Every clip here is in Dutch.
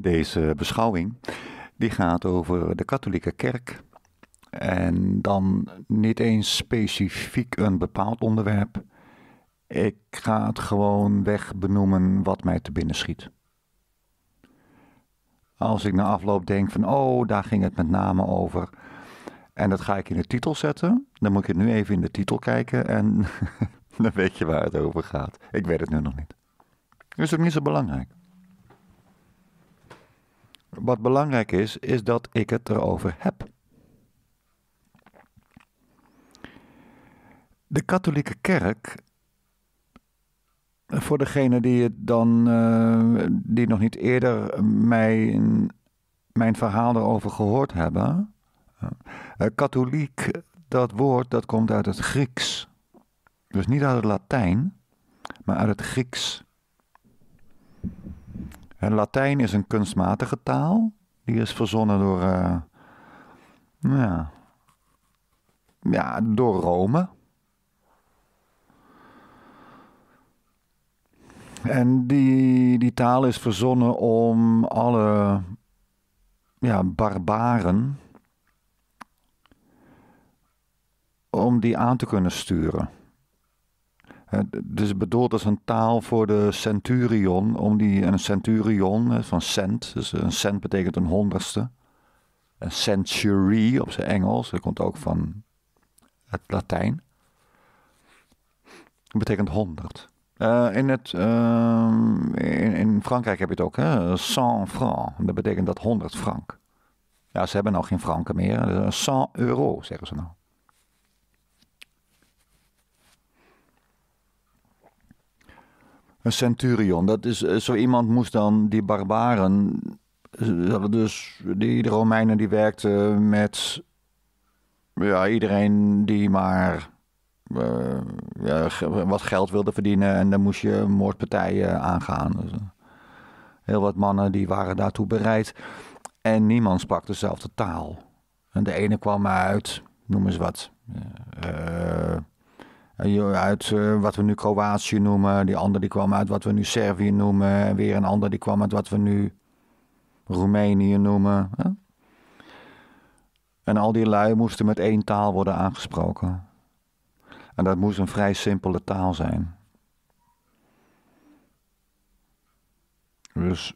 Deze beschouwing die gaat over de katholieke kerk. En dan niet eens specifiek een bepaald onderwerp. Ik ga het gewoon weg benoemen wat mij te binnen schiet. Als ik na afloop denk van, oh, daar ging het met name over. En dat ga ik in de titel zetten. Dan moet ik het nu even in de titel kijken en dan weet je waar het over gaat. Ik weet het nu nog niet. Dus het is niet zo belangrijk. Wat belangrijk is, is dat ik het erover heb. De katholieke kerk, voor degene die het dan, eh, die nog niet eerder mijn, mijn verhaal erover gehoord hebben, eh, eh, katholiek, dat woord dat komt uit het Grieks. Dus niet uit het Latijn, maar uit het Grieks. En Latijn is een kunstmatige taal. Die is verzonnen door, uh, ja, ja, door Rome. En die, die taal is verzonnen om alle ja, barbaren om die aan te kunnen sturen. Dus het is bedoeld als een taal voor de centurion. Om die, een centurion van cent, dus een cent betekent een honderdste. Een century op zijn Engels, dat komt ook van het Latijn. Dat betekent honderd. Eh, in, het, ehm, in, Frankrijk heb je het ook, hè? 100 francs. Dat betekent dat 100 frank. Ja, ze hebben nou geen franken meer. Eh, cent euro, zeggen ze nou. Een centurion. Dat is, eh, zo iemand moest dan die barbaren. Eh, dus die Romeinen die werkten met ja, iedereen die maar eh, ja, wat geld wilde verdienen. En dan moest je moordpartijen aangaan. Dus, heel wat mannen die waren daartoe bereid. En niemand sprak dezelfde taal. En de ene kwam uit, noem eens wat uit eh, wat we nu Kroatië noemen. Die ander die kwam uit wat we nu Servië noemen. En weer een ander die kwam uit wat we nu Roemenië noemen. En al die lui moesten met één taal worden aangesproken. En dat moest een vrij simpele taal zijn. Dus,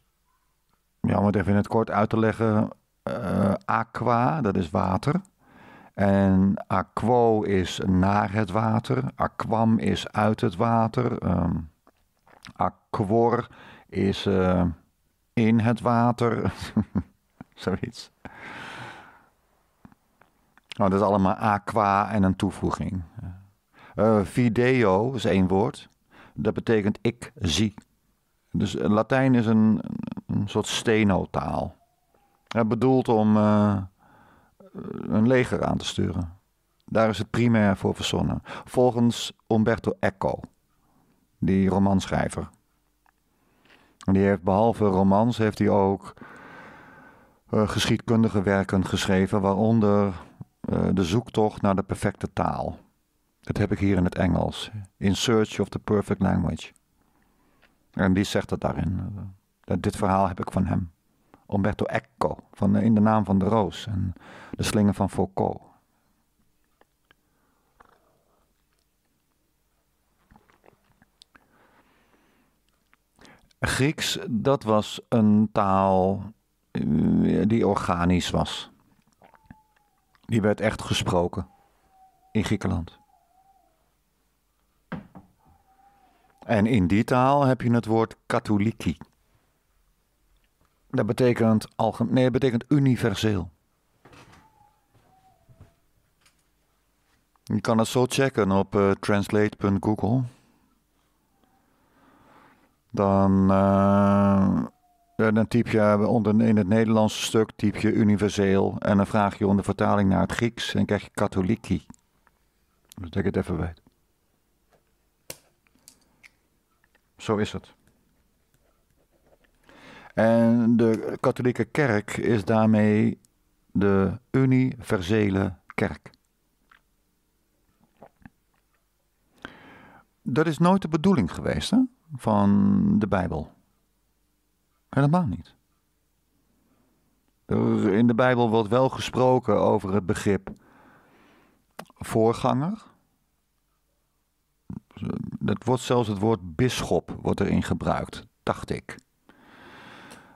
ja, om het even in het kort uit te leggen. Eh, aqua, dat is water. En aquo is naar het water, aquam is uit het water, um, aquor is eh, in het water, zoiets. Oh, dat is allemaal aqua en een toevoeging. Eh, video is één woord. Dat betekent ik zie. Dus eh, Latijn is een, een soort stenotaal. Het bedoelt om een leger aan te sturen. Daar is het primair voor verzonnen. Volgens Umberto Eco, die romanschrijver. die heeft behalve romans heeft hij ook eh, geschiedkundige werken geschreven, waaronder eh, De zoektocht naar de perfecte taal. Dat heb ik hier in het Engels. In Search of the Perfect Language. En die zegt dat daarin. Eh, dit verhaal heb ik van hem. Umberto Eco van eh, In de Naam van de Roos en De Slinger van Foucault. Grieks, dat was een taal eh, die organisch was. Die werd echt gesproken in Griekenland. En in die taal heb je het woord katholieki. Dat betekent, algemeen, nee, dat betekent universeel. Je kan het zo checken op eh, translate.google. Dan, uh, dan typ je onder, in het Nederlandse stuk typ je universeel en dan vraag je om de vertaling naar het Grieks en krijg je Katholiki. Dus dat ik het even weet. Zo is het. En de katholieke kerk is daarmee de universele kerk. Dat is nooit de bedoeling geweest hè, van de Bijbel. Helemaal niet. In de Bijbel wordt wel gesproken over het begrip voorganger. Dat wordt zelfs het woord bisschop wordt erin gebruikt, dacht ik.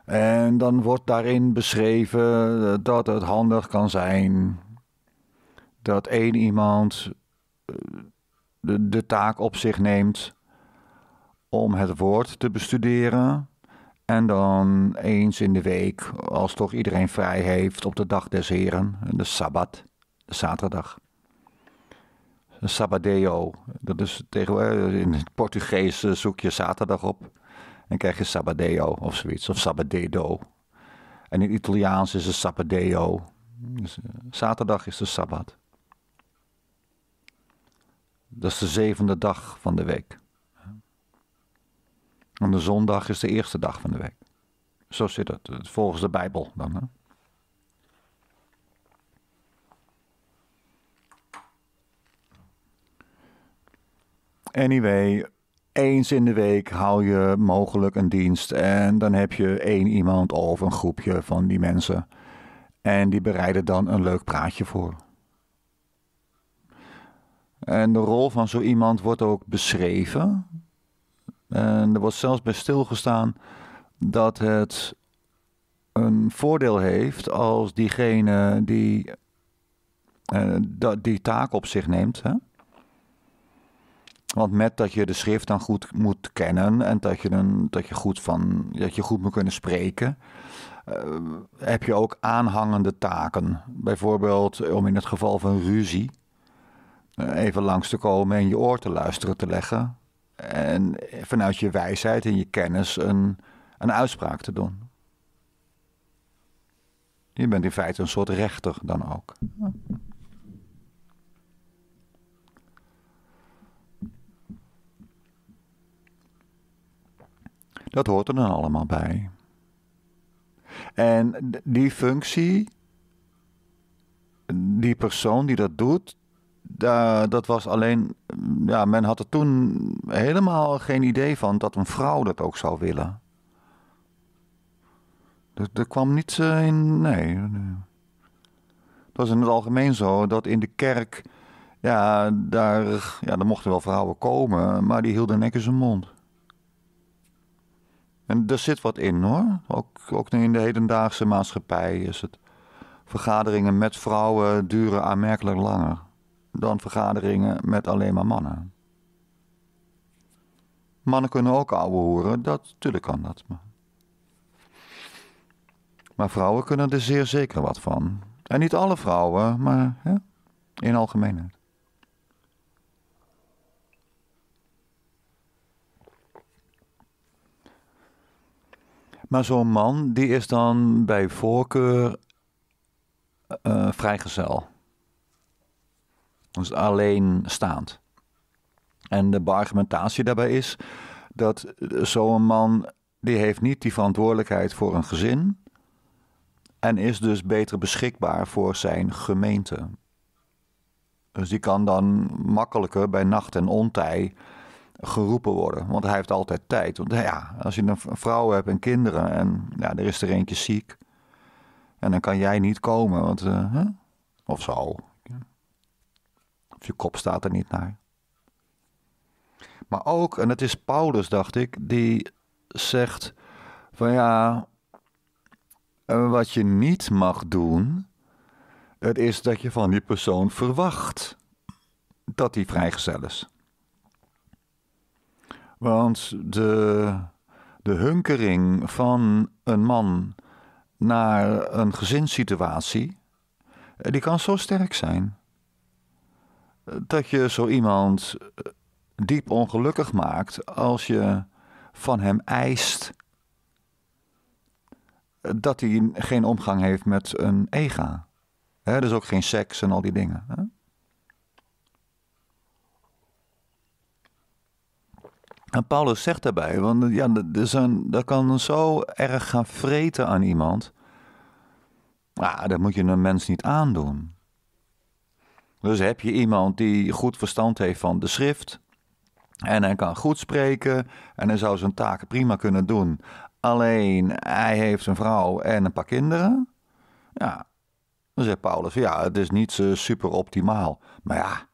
En dan wordt daarin beschreven eh, dat het handig kan zijn dat één iemand eh, de, de taak op zich neemt om het woord te bestuderen. En dan eens in de week, als toch iedereen vrij heeft, op de dag des Heren, de Sabbat, de zaterdag. Sabadeo, dat is tegenwoordig in het Portugees eh, zoek je zaterdag op dan krijg je Sabadeo of zoiets, of Sabadedo. En in Italiaans is het Sabadeo. Dus, eh, zaterdag is de Sabbat. Dat is de zevende dag van de week. En de zondag is de eerste dag van de week. Zo zit het, eh, volgens de Bijbel dan. Hè? Anyway, eens in de week haal je mogelijk een dienst en dan heb je één iemand of een groepje van die mensen. En die bereiden dan een leuk praatje voor. En de rol van zo iemand wordt ook beschreven. En er wordt zelfs bij stilgestaan dat het een voordeel heeft als diegene die eh, die taak op zich neemt. Hè? Want met dat je de schrift dan goed moet kennen en dat je, dan, dat je, goed, van, dat je goed moet kunnen spreken, eh, heb je ook aanhangende taken. Bijvoorbeeld om in het geval van ruzie eh, even langs te komen en je oor te luisteren te leggen. En vanuit je wijsheid en je kennis een, een uitspraak te doen. Je bent in feite een soort rechter dan ook. Ja. Dat hoort er dan allemaal bij. En die functie, die persoon die dat doet, dat was alleen, ja, men had er toen helemaal geen idee van dat een vrouw dat ook zou willen. Dus er kwam niets eh, in, nee. Het was in het algemeen zo dat in de kerk, ja, daar, ja, daar mochten wel vrouwen komen, maar die hielden nekken hun mond. En er zit wat in hoor. Ook, ook in de hedendaagse maatschappij is het. Vergaderingen met vrouwen duren aanmerkelijk langer dan vergaderingen met alleen maar mannen. Mannen kunnen ook ouwe horen, dat, kan dat. Maar. maar vrouwen kunnen er zeer zeker wat van. En niet alle vrouwen, maar in algemeenheid. Maar zo'n man, die is dan bij voorkeur uh, vrijgezel. Dus alleen staand. En de argumentatie daarbij is dat zo'n man, die heeft niet die verantwoordelijkheid voor een gezin en is dus beter beschikbaar voor zijn gemeente. Dus die kan dan makkelijker bij nacht en ontij geroepen worden. Want hij heeft altijd tijd. Want ja, als je een vrouw hebt en kinderen en ja, er is er eentje ziek. En dan kan jij niet komen, want, eh, of zo. Of je kop staat er niet naar. Maar ook, en het is Paulus, dacht ik, die zegt van ja, wat je niet mag doen, het is dat je van die persoon verwacht dat hij vrijgezel is. Want de, de hunkering van een man naar een gezinssituatie, eh, die kan zo sterk zijn. Eh, dat je zo iemand eh, diep ongelukkig maakt als je van hem eist dat hij geen omgang heeft met een ega. Er is dus ook geen seks en al die dingen. Hè? En Paulus zegt daarbij, want ja, er zijn, dat kan zo erg gaan vreten aan iemand. Nou, dat moet je een mens niet aandoen. Dus heb je iemand die goed verstand heeft van de schrift. En hij kan goed spreken en hij zou zijn taken prima kunnen doen. Alleen hij heeft een vrouw en een paar kinderen. Ja, dan zegt Paulus, ja, het is niet super optimaal. Maar ja,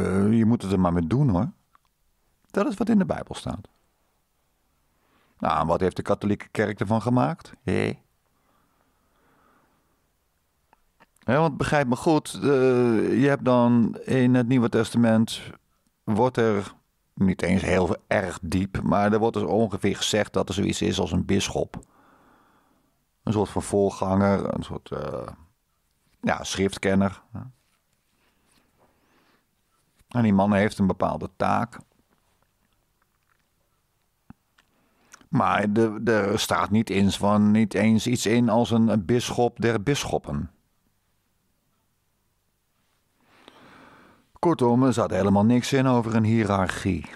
eh, je moet het er maar mee doen hoor. Dat is wat in de Bijbel staat. Nou, en wat heeft de katholieke kerk ervan gemaakt? Hé. He, want begrijp me goed, de, eh, je hebt dan in het Nieuwe Testament, wordt er niet eens heel erg diep, maar er wordt dus ongeveer gezegd dat er zoiets is als een bisschop. Een soort van voorganger, een soort eh, ja, schriftkenner. En die man heeft een bepaalde taak. Maar er staat niet eens, van, niet eens iets in als een, bisschop der bisschoppen. Kortom, er zat helemaal niks in over een hiërarchie.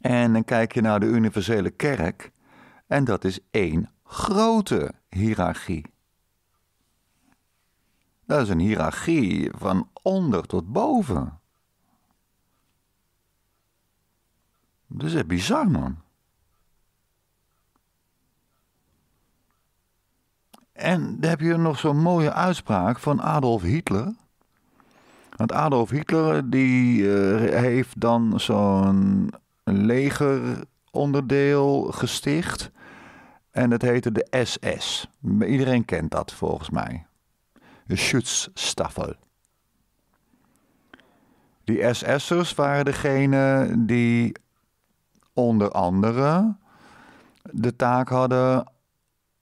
En dan kijk je naar de universele kerk, en dat is één grote hiërarchie. Dat is een hiërarchie van onder tot boven. Dat is echt bizar, man. En dan heb je nog zo'n mooie uitspraak van Adolf Hitler. Want Adolf Hitler die eh, heeft dan zo'n legeronderdeel gesticht. En dat heette de SS. Iedereen kent dat volgens mij. De Schutzstaffel. Die SS'ers waren degene die onder andere de taak hadden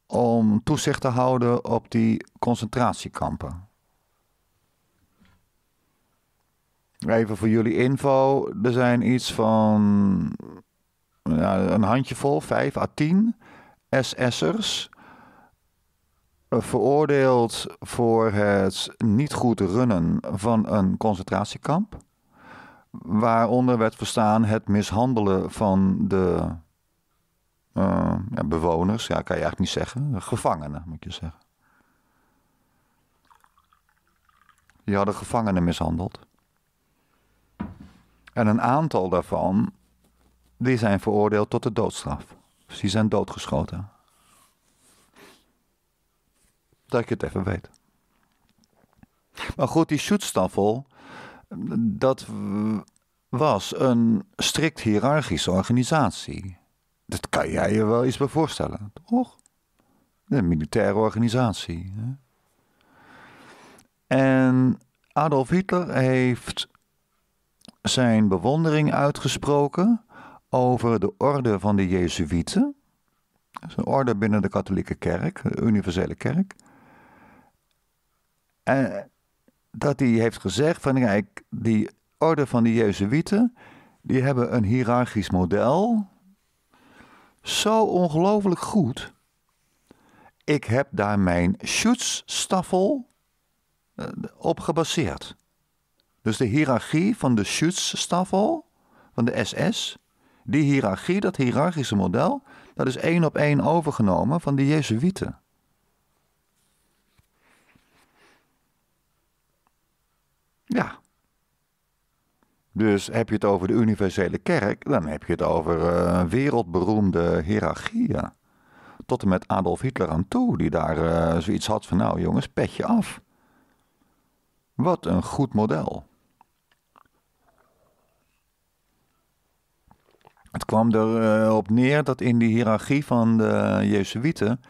om toezicht te houden op die concentratiekampen. Even voor jullie info, er zijn iets van ja, een handjevol, 5 à 10 SS'ers eh, veroordeeld voor het niet goed runnen van een concentratiekamp. Waaronder werd verstaan het mishandelen van de eh, ja, bewoners, ja, kan je eigenlijk niet zeggen. Gevangenen, moet je zeggen. Die hadden gevangenen mishandeld. En een aantal daarvan, die zijn veroordeeld tot de doodstraf. Dus die zijn doodgeschoten. Dat je het even weet. Maar goed, die Schutzstaffel, dat was een strikt hiërarchische organisatie dat kan jij je wel iets bij voorstellen, toch? Een militaire organisatie. Hè? En Adolf Hitler heeft zijn bewondering uitgesproken over de orde van de Jezuïeten. Dat is een orde binnen de katholieke kerk, de universele kerk. En dat hij heeft gezegd van kijk, die orde van de Jezuïeten, die hebben een hiërarchisch model zo ongelooflijk goed. Ik heb daar mijn Schutzstaffel eh, op gebaseerd. Dus de hiërarchie van de Schutzstaffel, van de SS, die hiërarchie, dat hiërarchische model, dat is één op één overgenomen van de Jezuïeten. Ja, dus heb je het over de universele kerk, dan heb je het over eh, wereldberoemde hiërarchieën. Tot en met Adolf Hitler aan toe, die daar eh, zoiets had van: nou jongens, petje af. Wat een goed model. Het kwam erop eh, uh, neer dat in die hiërarchie van de Jezuïeten.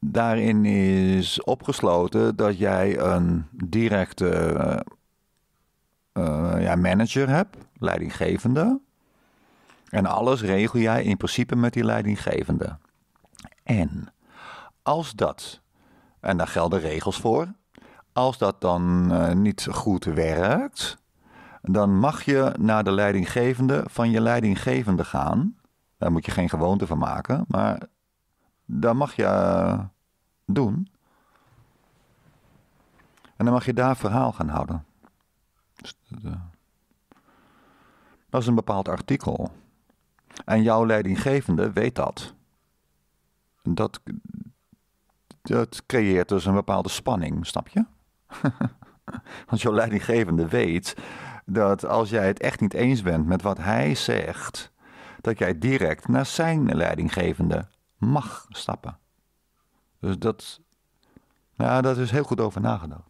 daarin is opgesloten dat jij een directe eh, ja, manager hebt, leidinggevende. En alles regel jij in principe met die leidinggevende. En als dat, en daar gelden regels voor, als dat dan eh, niet goed werkt, dan mag je naar de leidinggevende van je leidinggevende gaan. Daar moet je geen gewoonte van maken, maar dat mag je eh, doen. En dan mag je daar verhaal gaan houden. Eh, dat is een bepaald artikel. En jouw leidinggevende weet dat. Dat, dat creëert dus een bepaalde spanning, snap je? Want jouw leidinggevende weet dat als jij het echt niet eens bent met wat hij zegt, dat jij direct naar zijn leidinggevende mag stappen. Dus dat, nou, dat is heel goed over nagedacht.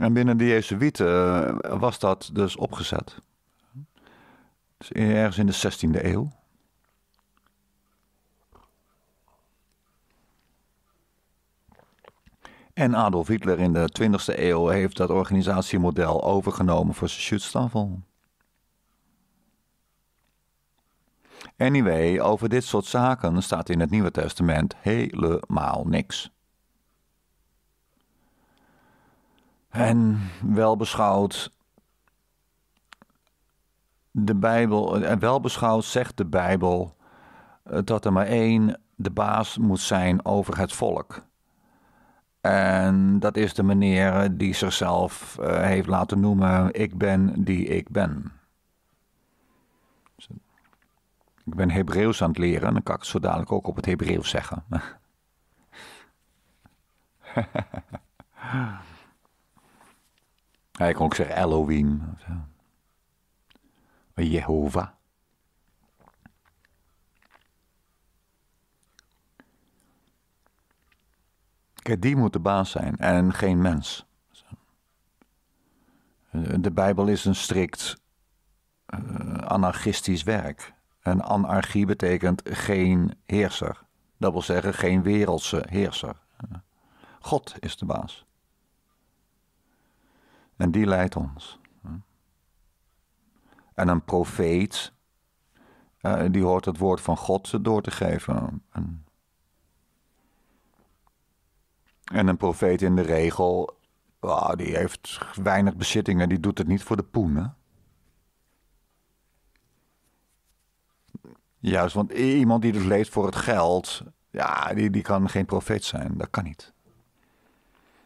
En binnen de Jezuïeten eh, was dat dus opgezet. Dus ergens in de 16e eeuw. En Adolf Hitler in de 20e eeuw heeft dat organisatiemodel overgenomen voor zijn schutstafel. Anyway, over dit soort zaken staat in het Nieuwe Testament helemaal niks. En wel beschouwd, de Bijbel, en eh, eh, wel beschouwd zegt de Bijbel eh, dat er maar één de baas moet zijn over het volk. En dat is de meneer die zichzelf heeft laten noemen: Ik ben die ik ben. Dus, ik ben Hebreeuws aan het leren, dan kan ik het zo dadelijk ook op het Hebreeuws zeggen. Ja, ik kan ook zeggen Elohim. Jehovah. Kijk, die moet de baas zijn en geen mens. De Bijbel is een strikt eh, anarchistisch werk. En anarchie betekent geen heerser. Dat wil zeggen geen wereldse heerser. God is de baas. En die leidt ons. Hm? En een profeet, eh, die hoort het woord van God door te geven. En, een profeet in de regel, ah, die heeft weinig bezittingen, die doet het niet voor de poen. Hè? Juist, want iemand die dus leeft voor het geld, ja, die, die kan geen profeet zijn. Dat kan niet.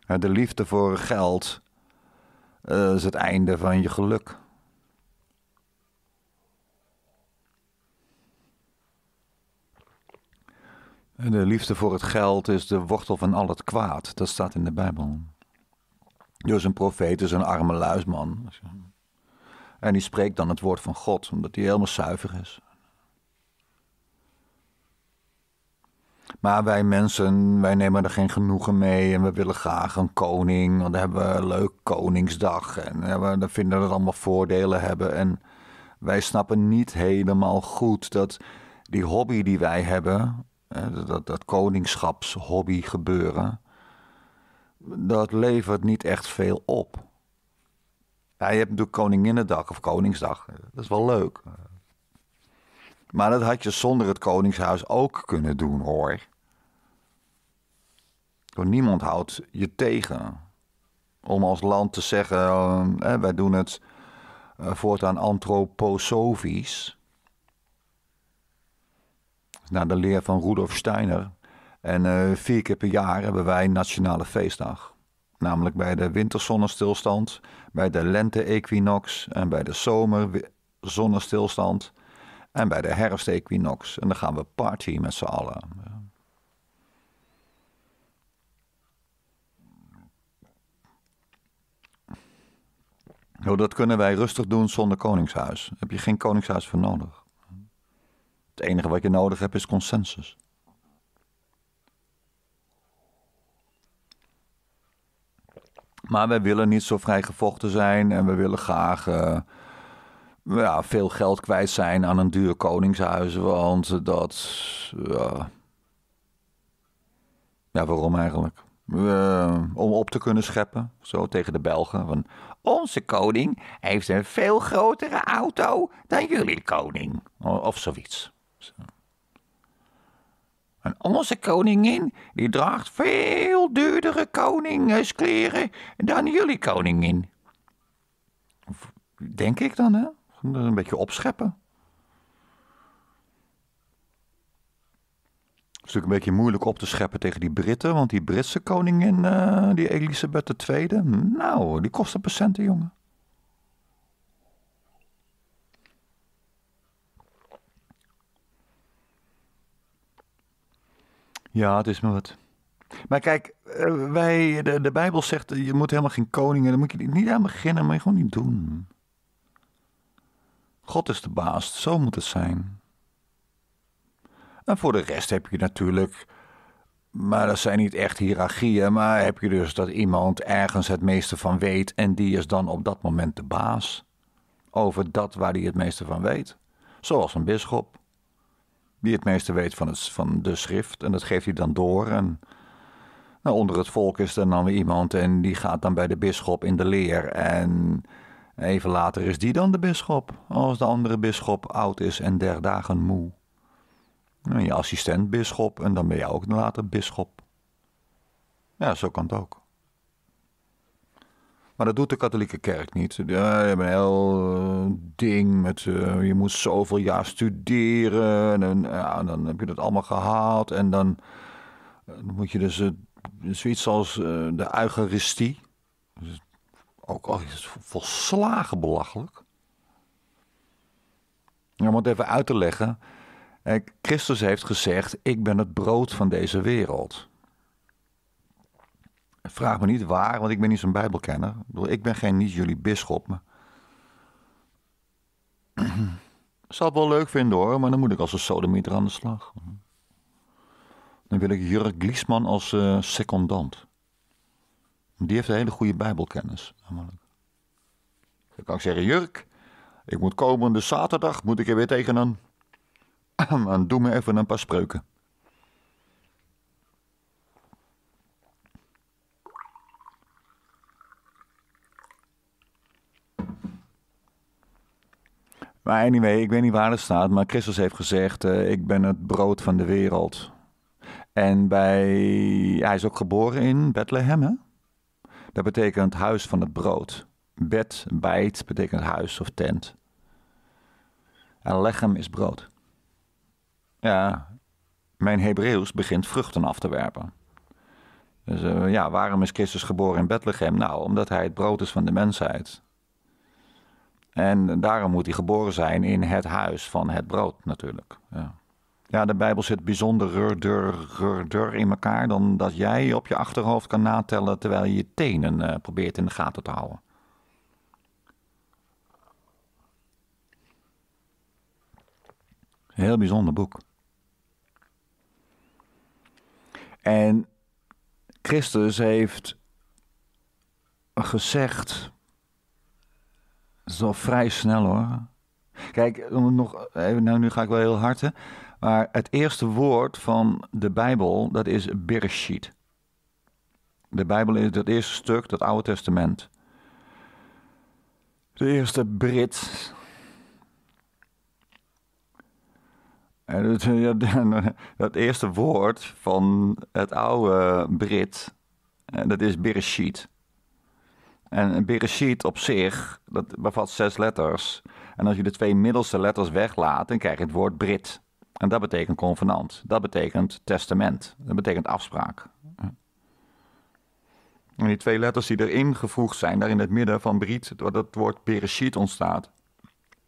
Eh, de liefde voor geld eh, is het einde van je geluk. De liefde voor het geld is de wortel van al het kwaad. Dat staat in de Bijbel. Dus een profeet is een arme luisman. En die spreekt dan het woord van God, omdat hij helemaal zuiver is. Maar wij mensen, wij nemen er geen genoegen mee. En we willen graag een koning. Want dan hebben we een leuk Koningsdag. En eh, we, dan vinden we dat allemaal voordelen hebben. En wij snappen niet helemaal goed dat die hobby die wij hebben, eh, dat, dat koningschapshobby gebeuren, dat levert niet echt veel op. Ja, je hebt natuurlijk Koninginnedag of Koningsdag. Eh, dat is wel leuk. Maar dat had je zonder het Koningshuis ook kunnen doen hoor niemand houdt je tegen om als land te zeggen: eh, eh, wij doen het uh, voortaan antroposofisch. Naar de leer van Rudolf Steiner. En vier keer per jaar hebben wij een nationale feestdag. Namelijk bij de winterzonnestilstand, bij de lente-equinox en bij de zomerzonnestilstand en bij de herfstequinox. En dan gaan we party met z'n allen. Nou, dat kunnen wij rustig doen zonder koningshuis. Daar heb je geen koningshuis voor nodig. Het enige wat je nodig hebt is consensus. Maar wij willen niet zo vrijgevochten zijn en we willen graag eh, ja, veel geld kwijt zijn aan een duur koningshuis. Want dat. Uh, ja, waarom eigenlijk? Eh, om op te kunnen scheppen. Zo tegen de Belgen. Van, Onze koning heeft een veel grotere auto dan jullie koning. Of zoiets. Zo. En onze koningin die draagt veel duurdere koningskleren dan jullie koningin. Denk ik dan, hè? Een beetje opscheppen. is natuurlijk een beetje moeilijk op te scheppen tegen die Britten. Want die Britse koningin, eh, die Elisabeth II, nou, die kost een patiënten, jongen. Ja, het is maar wat. Maar kijk, eh, wij, de, de Bijbel zegt, je moet helemaal geen koningen, dan moet je niet aan beginnen, maar je gewoon niet doen. God is de baas, zo moet het zijn. En nou, voor de rest heb je natuurlijk, maar dat zijn niet echt hiërarchieën, maar heb je dus dat iemand ergens het meeste van weet en die is dan op dat moment de baas over dat waar hij het meeste van weet. Zoals een bisschop, die het meeste weet van, het, van de schrift en dat geeft hij dan door. En nou, onder het volk is er dan weer iemand en die gaat dan bij de bisschop in de leer en... Even later is die dan de bisschop, als de andere bisschop oud is en der dagen moe. En nou, je assistent bisschop en dan ben je ook later bisschop. Ja, zo kan het ook. Maar dat doet de katholieke kerk niet. Ja, je hebt een heel eh, ding met eh, je moet zoveel jaar studeren. En, dan heb je dat allemaal gehaald. En dan, eh, dan moet je dus uh, zoiets als de Eucharistie. ook al is het volslagen belachelijk. Ja, om het even uit te leggen. Christus heeft gezegd: Ik ben het brood van deze wereld. Vraag me niet waar, want ik ben niet zo'n Bijbelkenner. Ik ben geen niet jullie bisschop. Maar... zou het wel leuk vinden hoor, maar dan moet ik als een sodomieter aan de slag. Dan wil ik Jurk Gliesman als eh, secondant. Die heeft een hele goede Bijbelkennis. Namelijk. Dan kan ik zeggen: Jurk, ik moet komende zaterdag moet ik er weer tegenaan. en doe me even een paar spreuken. Maar anyway, ik weet niet waar het staat, maar Christus heeft gezegd: eh, Ik ben het brood van de wereld. En bij, hij is ook geboren in Bethlehem. Hè? Dat betekent huis van het brood. Bed, bijt betekent huis of tent. En lechem is brood. Ja, mijn Hebreeuws begint vruchten af te werpen. Dus eh, ja, waarom is Christus geboren in Bethlehem? Nou, omdat hij het brood is van de mensheid. En daarom moet hij geboren zijn in het huis van het brood natuurlijk. Ja, ja de Bijbel zit bijzonderder in elkaar dan dat jij op je achterhoofd kan natellen terwijl je je tenen eh, probeert in de gaten te houden. Heel bijzonder boek. En Christus heeft gezegd, Het is al vrij snel hoor. Kijk, nog, nou, nu ga ik wel heel hard, maar het eerste woord van de Bijbel, dat is Bereshit. De Bijbel is het eerste stuk, dat Oude Testament. De eerste Brit, dat eerste woord van het oude Brit, eh, dat is Bereshit. En Bereshit op zich, dat bevat zes letters. En als je de twee middelste letters weglaat, dan krijg je het woord Brit. En dat betekent convenant. Dat betekent testament. Dat betekent afspraak. En die twee letters die erin gevoegd zijn, daar in het midden van Brit, dat het woord Bereshit ontstaat.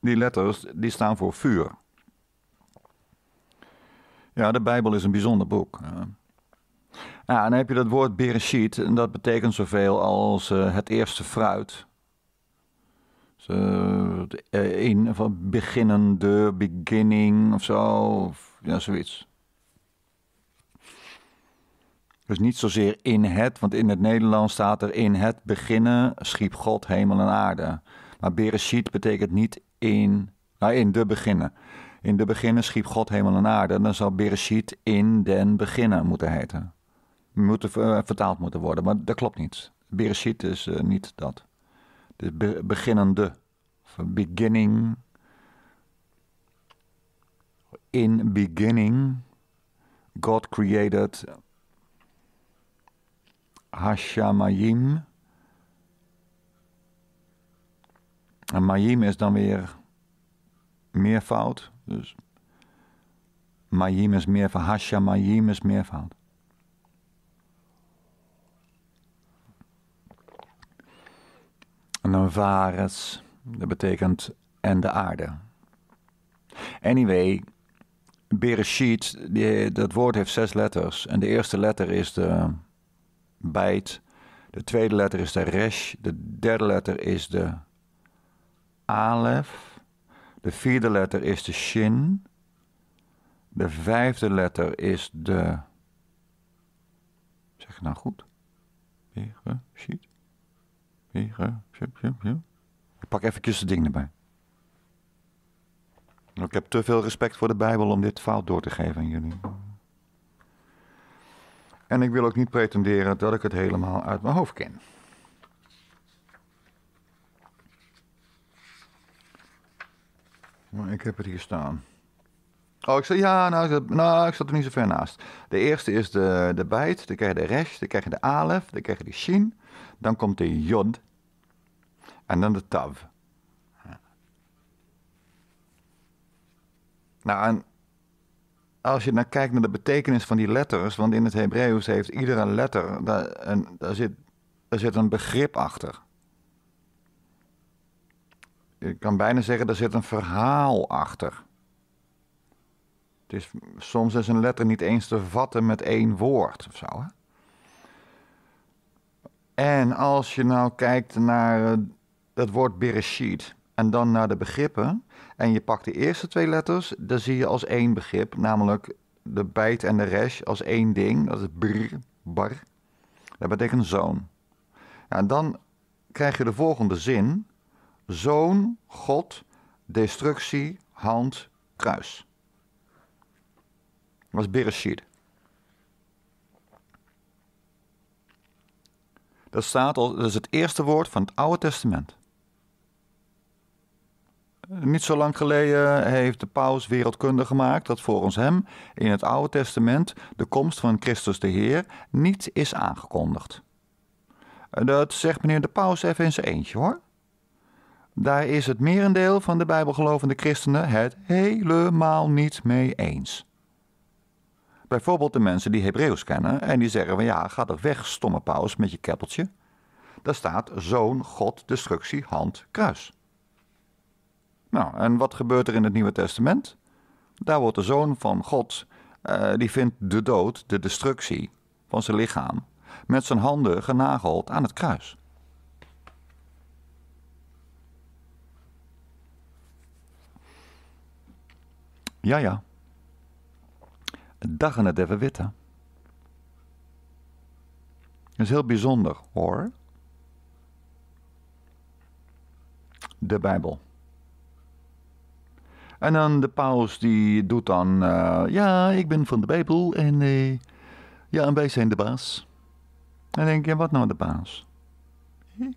Die letters die staan voor vuur. Ja, de Bijbel is een bijzonder boek. en dan heb je dat woord Bereshit, en dat betekent zoveel als eh, het eerste fruit. Dus, in, eh, eh, van beginnende, beginning of zo, of, ja, zoiets. Dus niet zozeer in het, want in het Nederlands staat er in het beginnen schiep God hemel en aarde. Maar Bereshit betekent niet in, nou, in de beginnen. In de beginnen schiep God hemel en aarde. Dan zou Bereshit in den beginnen moeten heten. Moet eh, vertaald moeten worden, maar dat klopt niet. Bereshit is eh, niet dat. De beginnende. beginning. In beginning. God created Hashamayim. En Mayim is dan weer meervoud. Dus Mayim is meer van Hasha, Mayim is meer van. En dan Vares, dat betekent en de aarde. Anyway, Bereshit, dat woord heeft zes letters. En de eerste letter is de bijt. De tweede letter is de resh. De derde letter is de alef. De vierde letter is de shin. De vijfde letter is de. Zeg het nou goed? Bege, sheet. Bege, chip, chip, chip. Ik pak even het ding erbij. Ik heb te veel respect voor de Bijbel om dit fout door te geven aan jullie. En ik wil ook niet pretenderen dat ik het helemaal uit mijn hoofd ken. Maar ik heb het hier staan. Oh, ik zei ja, nou, nou, ik zat er niet zo ver naast. De eerste is de, de bijt, dan krijg je de resh, dan krijg je de alef, dan krijg je de shin. Dan komt de jod. En dan de tav. Nou, en als je dan nou kijkt naar de betekenis van die letters, want in het Hebreeuws heeft iedere letter, daar, een, daar, zit, daar zit een begrip achter. Je kan bijna zeggen, er zit een verhaal achter. Het is, soms is een letter niet eens te vatten met één woord of zo. Hè? En als je nou kijkt naar eh, het woord Bereshit en dan naar de begrippen, en je pakt de eerste twee letters, dan zie je als één begrip, namelijk de bijt en de resh als één ding, dat is br, bar. Dat betekent zoon. en dan krijg je de volgende zin, zoon, God, destructie, hand, kruis. Dat was Bereshit. Dat staat al. dat is het eerste woord van het Oude Testament. Niet zo lang geleden heeft de paus wereldkundig gemaakt dat volgens hem in het Oude Testament de komst van Christus de Heer niet is aangekondigd. Dat zegt meneer de paus even in zijn eentje hoor. Daar is het merendeel van de Bijbelgelovende christenen het helemaal niet mee eens. Bijvoorbeeld de mensen die Hebreeuws kennen en die zeggen van ja, ga er weg, stomme paus, met je keppeltje. Daar staat zoon, God, destructie, hand, kruis. Nou, en wat gebeurt er in het Nieuwe Testament? Daar wordt de zoon van God, eh, die vindt de dood, de destructie van zijn lichaam, met zijn handen genageld aan het kruis. Ja, ja. Dag en het even witte. Dat is heel bijzonder, hoor. De Bijbel. En dan de paus die doet dan... Eh, ja, ik ben van de Bijbel en... Uh, ja, en wij zijn de baas. En dan denk je, wat nou de baas? Hm?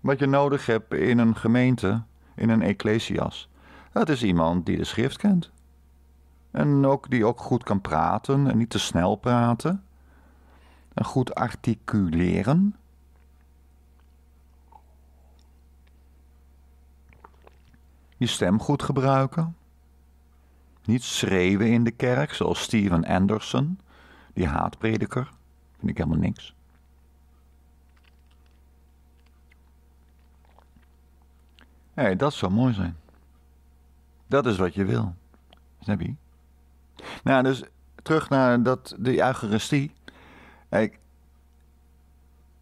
Wat je nodig hebt in een gemeente, in een ecclesias het is iemand die de schrift kent. En ook, die ook goed kan praten en niet te snel praten. En goed articuleren. Je stem goed gebruiken. Niet schreeuwen in de kerk, zoals Steven Anderson, die haatprediker. Vind ik helemaal niks. Hé, hey, dat zou mooi zijn. Dat is wat je wil. Snap je? Nou, dus terug naar dat, de eucharistie. Kijk,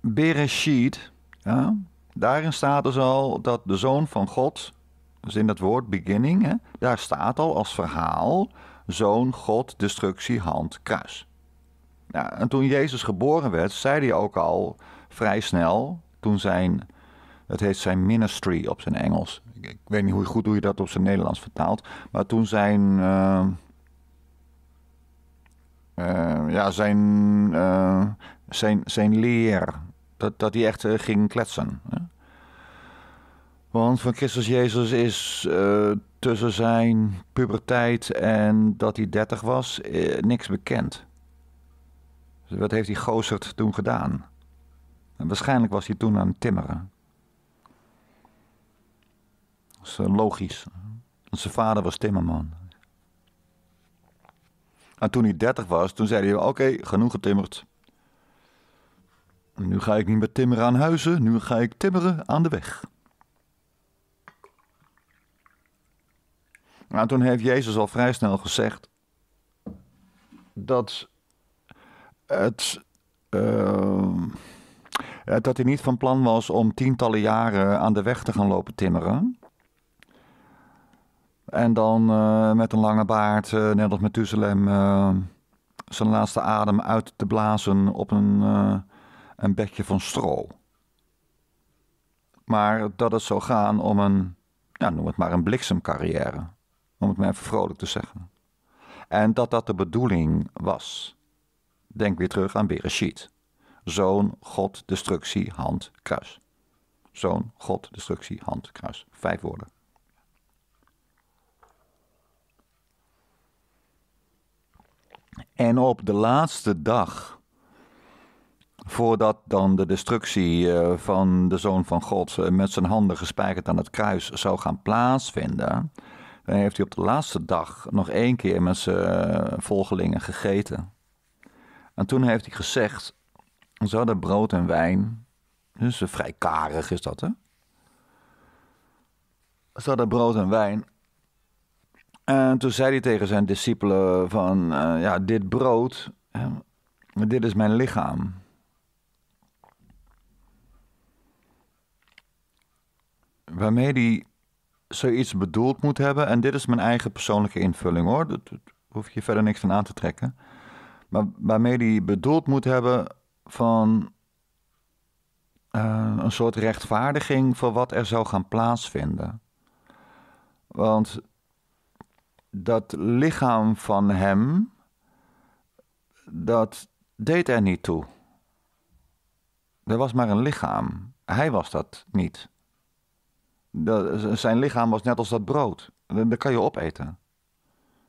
Bereshit, ja, daarin staat dus al dat de Zoon van God, dus in dat woord beginning, hè, daar staat al als verhaal Zoon, God, destructie, hand, kruis. Nou, en toen Jezus geboren werd, zei hij ook al vrij snel, toen zijn, het heet zijn ministry op zijn Engels, ik weet niet hoe goed hoe je dat op zijn Nederlands vertaalt. Maar toen zijn. Eh, eh, ja, zijn, eh, zijn, zijn leer. Dat, dat hij echt ging kletsen. Hè? Want van Christus Jezus is tussen zijn puberteit en dat hij 30 was niks bekend. Dus wat heeft die gozerd toen gedaan? En waarschijnlijk was hij toen aan het timmeren. Dat is eh, logisch. Want zijn vader was timmerman. En toen hij 30 was, toen zei hij: Oké, genoeg getimmerd. Nu ga ik niet meer timmeren aan huizen, nu ga ik timmeren aan de weg. En nou, toen heeft Jezus al vrij snel gezegd dat, het, eh, eh, dat hij niet van plan was om tientallen jaren aan de weg te gaan lopen timmeren. En dan eh, met een lange baard, eh, net als Methuselem, uh, eh, zijn laatste adem uit te blazen op een, een bedje van stro. Maar dat het zou gaan om een, ja, noem het maar een bliksemcarrière. Om het maar even vrolijk te zeggen. En dat dat de bedoeling was. Denk weer terug aan Bereshit. Zoon, God, destructie, hand, kruis. Zoon, God, destructie, hand, kruis. Vijf woorden. En op de laatste dag, voordat dan de destructie eh, van de Zoon van God eh, met zijn handen gespijkerd aan het kruis zou gaan plaatsvinden, dan heeft hij op de laatste dag nog één keer met zijn eh, volgelingen gegeten. En toen heeft hij gezegd, ze hadden brood en wijn, dus vrij karig is dat hè. Ze hadden brood en wijn en toen zei hij tegen zijn discipelen van, eh, ja, dit brood, eh, dit is mijn lichaam. Waarmee hij zoiets bedoeld moet hebben, en dit is mijn eigen persoonlijke invulling hoor, daar hoef je verder niks van aan te trekken. Maar waarmee hij bedoeld moet hebben van eh, een soort rechtvaardiging voor wat er zou gaan plaatsvinden. Want dat lichaam van hem, dat deed er niet toe. Er was maar een lichaam. Hij was dat niet. Dat, zijn lichaam was net als dat brood. Dat kan je opeten.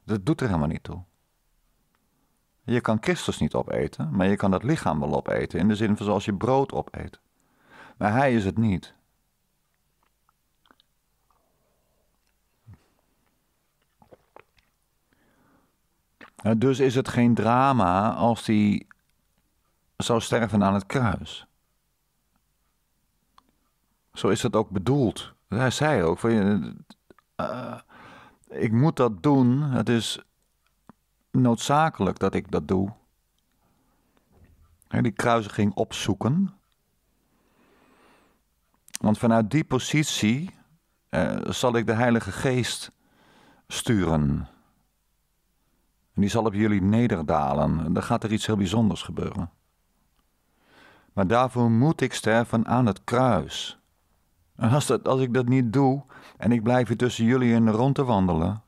Dat doet er helemaal niet toe. Je kan Christus niet opeten, maar je kan dat lichaam wel opeten. In de zin van zoals je brood opeet. Maar hij is het niet. dus is het geen drama als hij zou sterven aan het kruis. Zo is dat ook bedoeld. Hij zei ook: van, eh, eh, Ik moet dat doen. Het is noodzakelijk dat ik dat doe. En die kruisiging opzoeken. Want vanuit die positie eh, zal ik de Heilige Geest sturen. En die zal op jullie nederdalen. En dan gaat er iets heel bijzonders gebeuren. Maar daarvoor moet ik sterven aan het kruis. En als, dat, als ik dat niet doe en ik blijf hier tussen jullie in rond te wandelen,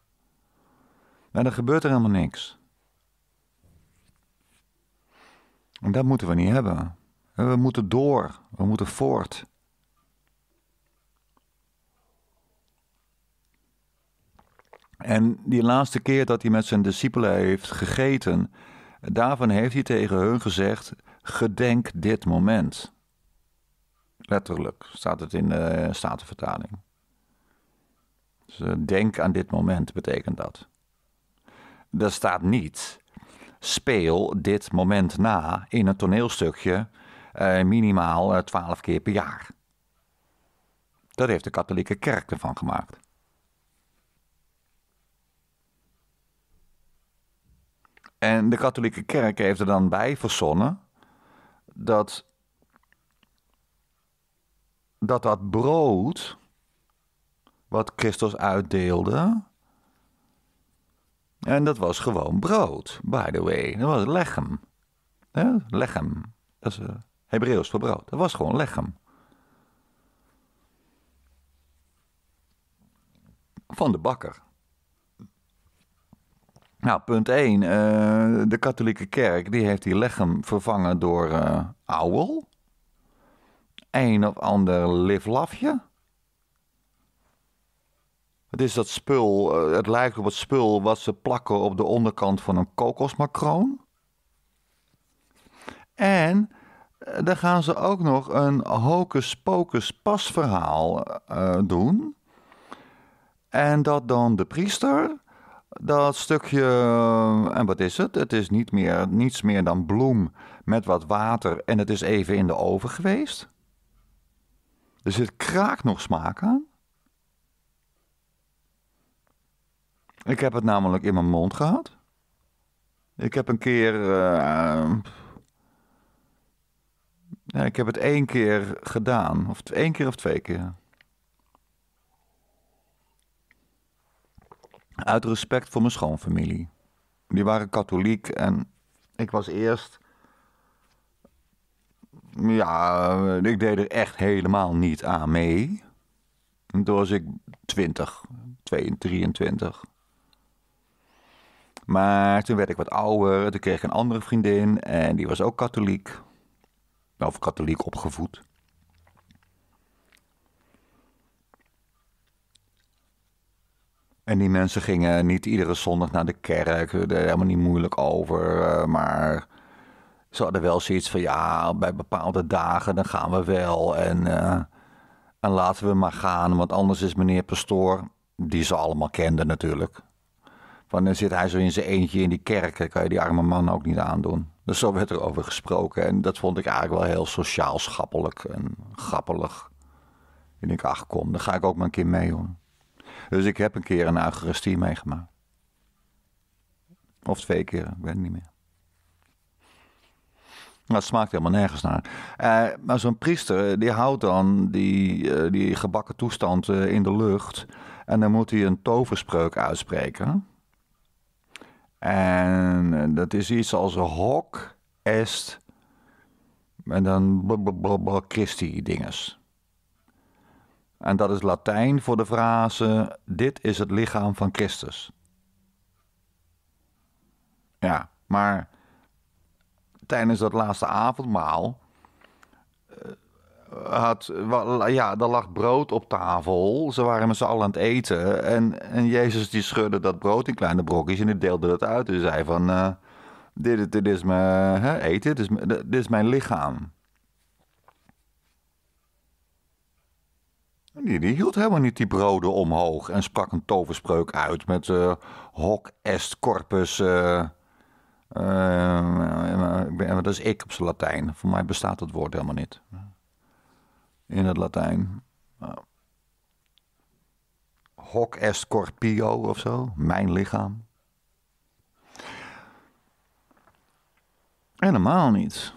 nou, dan gebeurt er helemaal niks. En dat moeten we niet hebben. We moeten door, we moeten voort. En die laatste keer dat hij met zijn discipelen heeft gegeten, daarvan heeft hij tegen hun gezegd: Gedenk dit moment. Letterlijk staat het in de Statenvertaling. Dus, eh, denk aan dit moment betekent dat. Er staat niet: speel dit moment na in een toneelstukje eh, minimaal eh, twaalf keer per jaar. Dat heeft de katholieke kerk ervan gemaakt. En de katholieke kerk heeft er dan bij verzonnen dat dat, dat brood wat Christus uitdeelde. En dat was gewoon brood, by the way. Dat was lechem. Ja, Lechem. Dat is eh, Hebreeuws voor brood. Dat was gewoon lechem. Van de bakker. Nou, punt 1. Eh, de katholieke kerk die heeft die leggen vervangen door uh, eh, ouwel. Een of ander liflafje. Het is dat spul, eh, het lijkt op het spul wat ze plakken op de onderkant van een kokosmakroon. En dan gaan ze ook nog een hocus pocus pasverhaal doen. En dat dan de priester dat stukje, eh, en wat is het? Het is niet meer, niets meer dan bloem met wat water en het is even in de oven geweest. Er zit kraakt nog smaak aan. Ik heb het namelijk in mijn mond gehad. Ik heb een keer. Eh, ik heb het één keer gedaan. Of één keer of twee keer. Uit respect voor mijn schoonfamilie. Die waren katholiek en ik was eerst. Ja, ik deed er echt helemaal niet aan mee. toen was ik 20, 22, 23. Maar toen werd ik wat ouder, toen kreeg ik een andere vriendin en die was ook katholiek. Of katholiek opgevoed. En die mensen gingen niet iedere zondag naar de kerk, er helemaal niet moeilijk over, eh, maar ze hadden wel zoiets van ja, bij bepaalde dagen dan gaan we wel en, eh, en laten we maar gaan, want anders is meneer pastoor, die ze allemaal kenden natuurlijk. Want dan zit hij zo in zijn eentje in die kerk, dan kan je die arme man ook niet aandoen. Dus zo werd er over gesproken en dat vond ik eigenlijk wel heel sociaal schappelijk en grappelig. Ik denk, ach ah, kom, dan ga ik ook maar een keer mee hoor. Dus ik heb een keer een agressie meegemaakt. Of twee keer, ik weet het niet meer. Dat smaakt helemaal nergens naar. Eh, maar zo'n priester, die houdt dan die, eh, die gebakken toestand eh, in de lucht. En dan moet hij een toverspreuk uitspreken. En dat is iets als hok, est. En dan blablabla Christi dinges. En dat is Latijn voor de frase: Dit is het lichaam van Christus. Ja, maar tijdens dat laatste avondmaal. Eh, had, ja, er lag brood op tafel. Ze waren met z'n allen aan het eten. En, en Jezus die schudde dat brood in kleine brokjes en die deelde dat uit. En dus zei van, eh, dit, is mijn, hè, eten, dit is, dit is mijn lichaam. Die, die, hield helemaal niet die broden omhoog en sprak een toverspreuk uit met uh, eh, hoc est corpus. dat eh, eh, is ik op zijn Latijn. Voor mij bestaat dat woord helemaal niet. In het Latijn. hoc est corpio of zo. Mijn lichaam. Helemaal niet.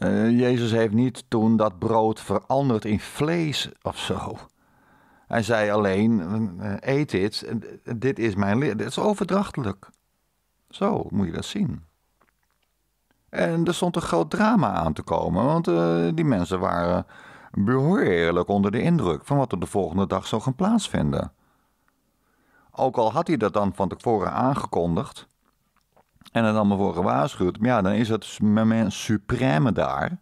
Eh, Jezus heeft niet toen dat brood veranderd in vlees of zo. Hij zei alleen: eh, eet dit, dit is mijn leer. Dit is overdrachtelijk. Zo moet je dat zien. En er stond een groot drama aan te komen, want eh, die mensen waren behoorlijk onder de indruk van wat er de volgende dag zou gaan plaatsvinden. Ook al had hij dat dan van tevoren aangekondigd, en dan allemaal voor gewaarschuwd. Maar ja, dan is het moment supreme daar.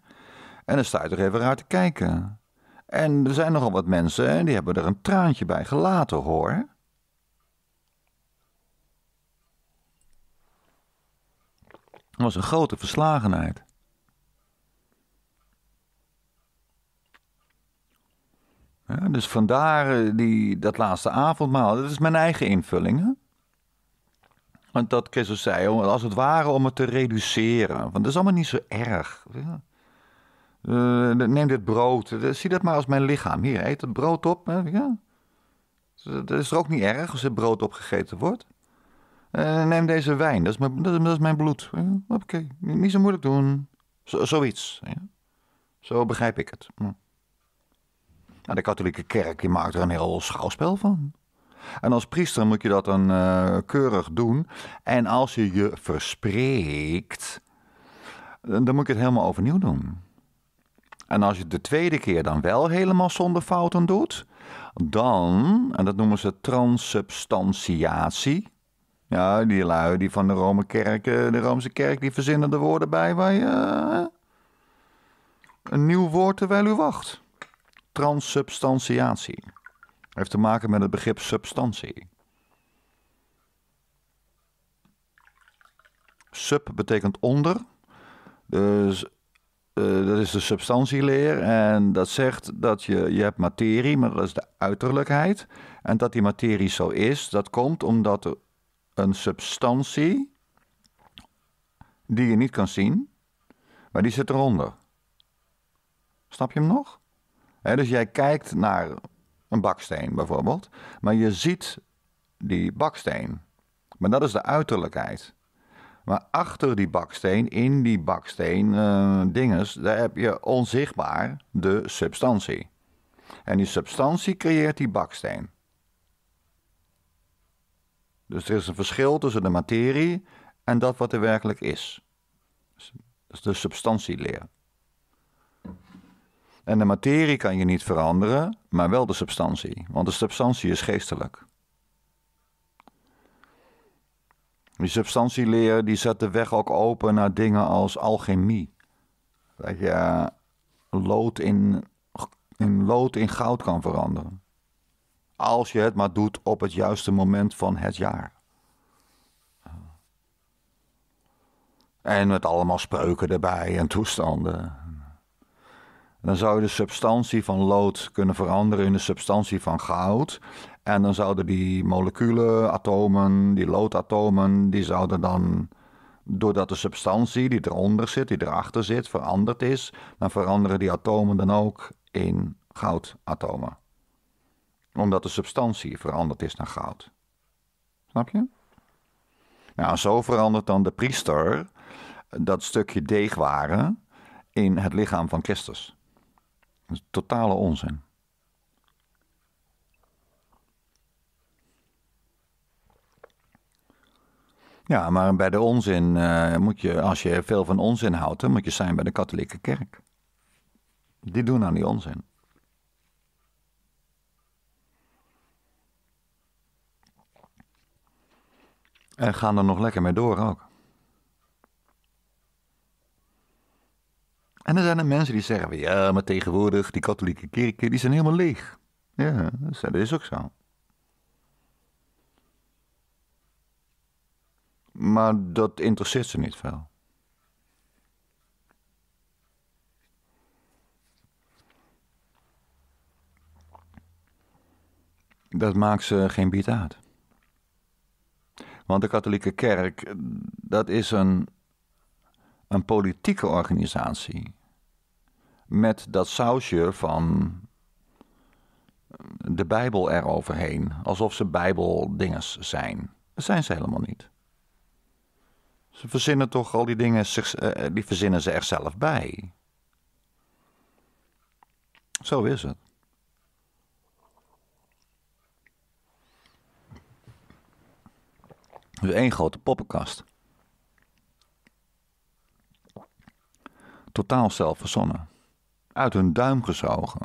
En dan sta je toch even raar te kijken. En er zijn nogal wat mensen die hebben er een traantje bij gelaten hoor. Dat was een grote verslagenheid. Ja, dus vandaar eh, die, dat laatste avondmaal. Dat is mijn eigen invulling. Hè? Want dat Christus zei, als het ware om het te reduceren. Want dat is allemaal niet zo erg. Eh, neem dit brood. Eh, zie dat maar als mijn lichaam. Hier, eet het brood op. Ja. Dus, eh, dat is er ook niet erg als het brood opgegeten wordt. neem deze wijn, dat is mijn, dat is, mijn bloed. Oké, niet zo moeilijk doen. zoiets. Ja. Zo begrijp ik het. Hm. Nou, de katholieke kerk die maakt er een heel schouwspel van. En als priester moet je dat dan eh, keurig doen. En als je je verspreekt, dan moet je het helemaal overnieuw doen. En als je het de tweede keer dan wel helemaal zonder fouten doet, dan, en dat noemen ze transsubstantiatie. Ja, die lui die van de, Romeinse kerk, eh, de kerk, die verzinnen de woorden bij waar je eh, een nieuw woord terwijl u wacht. Transsubstantiatie heeft te maken met het begrip substantie. Sub betekent onder. Dus eh, dat is de substantieleer. En dat zegt dat je, je hebt materie, maar dat is de uiterlijkheid. En dat die materie zo is, dat komt omdat er een substantie die je niet kan zien, maar die zit eronder. Snap je hem nog? dus jij kijkt naar een baksteen bijvoorbeeld. Maar je ziet die baksteen. Maar dat is de uiterlijkheid. Maar achter die baksteen, in die baksteen uh, dinges, daar heb je onzichtbaar de substantie. En die substantie creëert die baksteen. Dus er is een verschil tussen de materie en dat wat er werkelijk is. Dat is de substantieleer. En de materie kan je niet veranderen, maar wel de substantie, want de substantie is geestelijk. Die substantieleer die zet de weg ook open naar dingen als alchemie. Dat je eh, lood in, in lood in goud kan veranderen. Als je het maar doet op het juiste moment van het jaar. En met allemaal spreuken erbij en toestanden dan zou je de substantie van lood kunnen veranderen in de substantie van goud. En dan zouden die moleculen, atomen, die loodatomen, die zouden dan, doordat de substantie die eronder zit, die erachter zit, veranderd is, dan veranderen die atomen dan ook in goudatomen. Omdat de substantie veranderd is naar goud. Snap je? Nou, zo verandert dan de priester dat stukje deegwaren in het lichaam van Christus totale onzin. Ja, maar bij de onzin eh, moet je, als je veel van onzin houdt, dan moet je zijn bij de katholieke kerk. Die doen aan die onzin. En gaan er nog lekker mee door ook. Er zijn er mensen die zeggen, ja, maar tegenwoordig, die katholieke kerken, die zijn helemaal leeg. Dus, ja, dat is ook zo. Maar dat interesseert ze niet veel. Dat maakt ze geen bied uit. Want de katholieke kerk, dat is een, een politieke organisatie met dat sausje van de Bijbel eroverheen, alsof ze Bijbeldingers zijn. Dat zijn ze helemaal niet. Ze verzinnen toch al die dingen, eh, eh, die verzinnen ze er zelf bij. Zo is het. Dus één grote poppenkast. Totaal zelfverzonnen. verzonnen uit hun duim gezogen.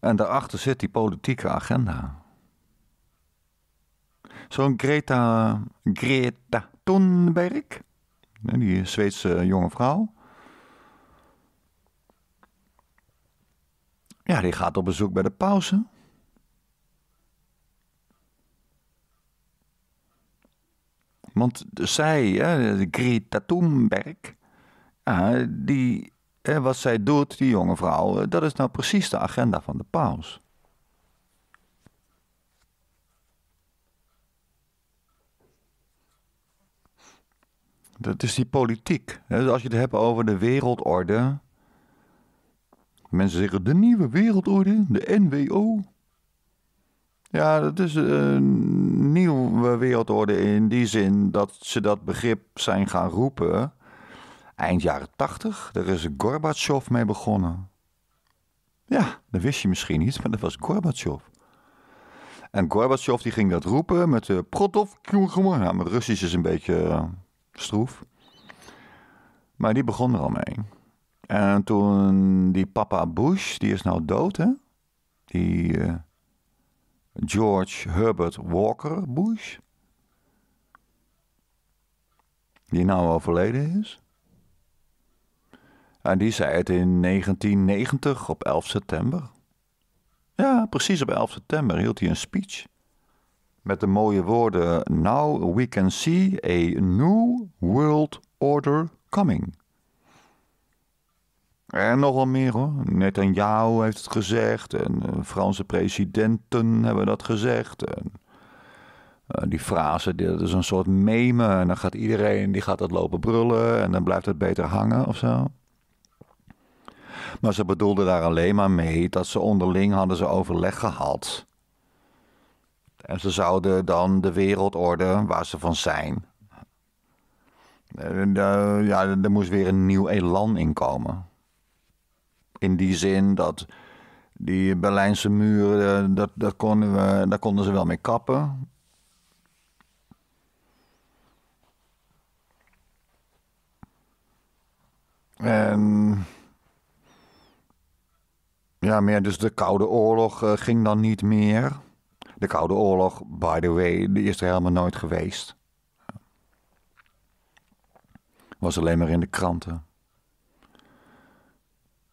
En daarachter zit die politieke agenda. Zo'n Greta, Greta Thunberg, die Zweedse jonge vrouw. Ja, die gaat op bezoek bij de pauze. Want zij, Greta Thunberg, die en wat zij doet, die jonge vrouw, eh, dat is nou precies de agenda van de paus. Dat is die politiek. Dus als je het hebt over de wereldorde. Mensen zeggen de nieuwe wereldorde, de NWO. Ja, dat is een nieuwe wereldorde in die zin dat ze dat begrip zijn gaan roepen eind jaren 80, daar is Gorbachev mee begonnen. Ja, dat wist je misschien niet, maar dat was Gorbachev. En Gorbachev die ging dat roepen met de Protov Ja, maar Russisch is een beetje eh, stroef. Maar die begon er al mee. En toen die papa Bush, die is nou dood, hè? Die eh, George Herbert Walker Bush. Die nou overleden is. En die zei het in 1990 op 11 september. Ja, precies op 11 september hield hij een speech. Met de mooie woorden: Now we can see a new world order coming. En nogal meer hoor. Netanyahu heeft het gezegd. En eh, Franse presidenten hebben dat gezegd. En, eh, die frase, dat is een soort meme. En dan gaat iedereen die gaat dat lopen brullen. En dan blijft het beter hangen of zo. Maar ze bedoelde daar alleen maar mee dat ze onderling hadden ze overleg gehad. En ze zouden dan de wereldorde waar ze van zijn. Eh, ja, er moest weer een nieuw elan inkomen In die zin dat die Berlijnse muren eh, dat, dat konden we, daar konden ze wel mee kappen. En ja, meer dus de Koude Oorlog eh, ging dan niet meer. De Koude Oorlog, by the way, die is er helemaal nooit geweest. Was alleen maar in de kranten.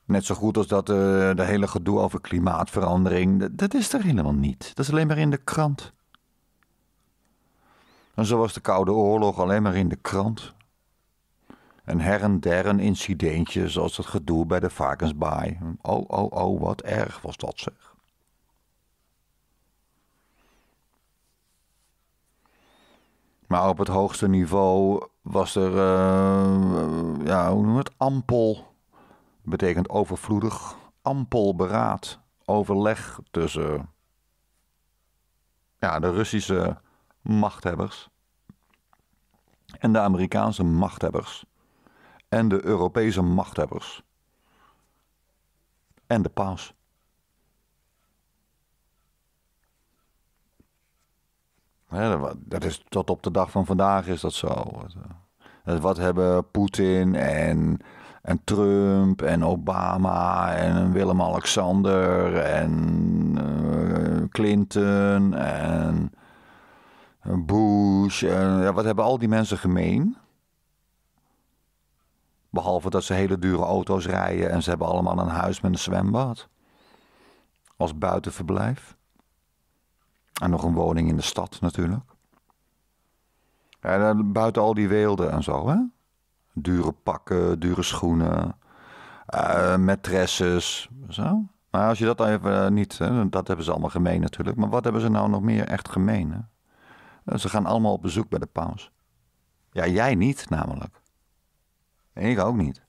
Net zo goed als dat eh, de hele gedoe over klimaatverandering. dat is er helemaal niet. Dat is alleen maar in de krant. En zo was de Koude Oorlog alleen maar in de krant. En her en der een incidentje, zoals het gedoe bij de varkensbaai. Oh, oh, oh, wat erg was dat zeg. Maar op het hoogste niveau was er, uh, ja, hoe noem het, ampel, betekent overvloedig, ampel beraad, overleg tussen ja, de Russische machthebbers en de Amerikaanse machthebbers en de Europese machthebbers. En de paus. dat is, tot op de dag van vandaag is dat zo. Wat hebben Poetin en, en Trump en Obama en Willem-Alexander en eh, Clinton en Bush. En, ja, wat hebben al die mensen gemeen? Behalve dat ze hele dure auto's rijden en ze hebben allemaal een huis met een zwembad. Als buitenverblijf. En nog een woning in de stad natuurlijk. En eh, buiten al die weelden en zo, hè? Dure pakken, dure schoenen, uh, zo. Maar als je dat even eh, niet, hè, dat hebben ze allemaal gemeen natuurlijk. Maar wat hebben ze nou nog meer echt gemeen? Ze gaan allemaal op bezoek bij de paus. Ja, jij niet namelijk. Ik ook niet.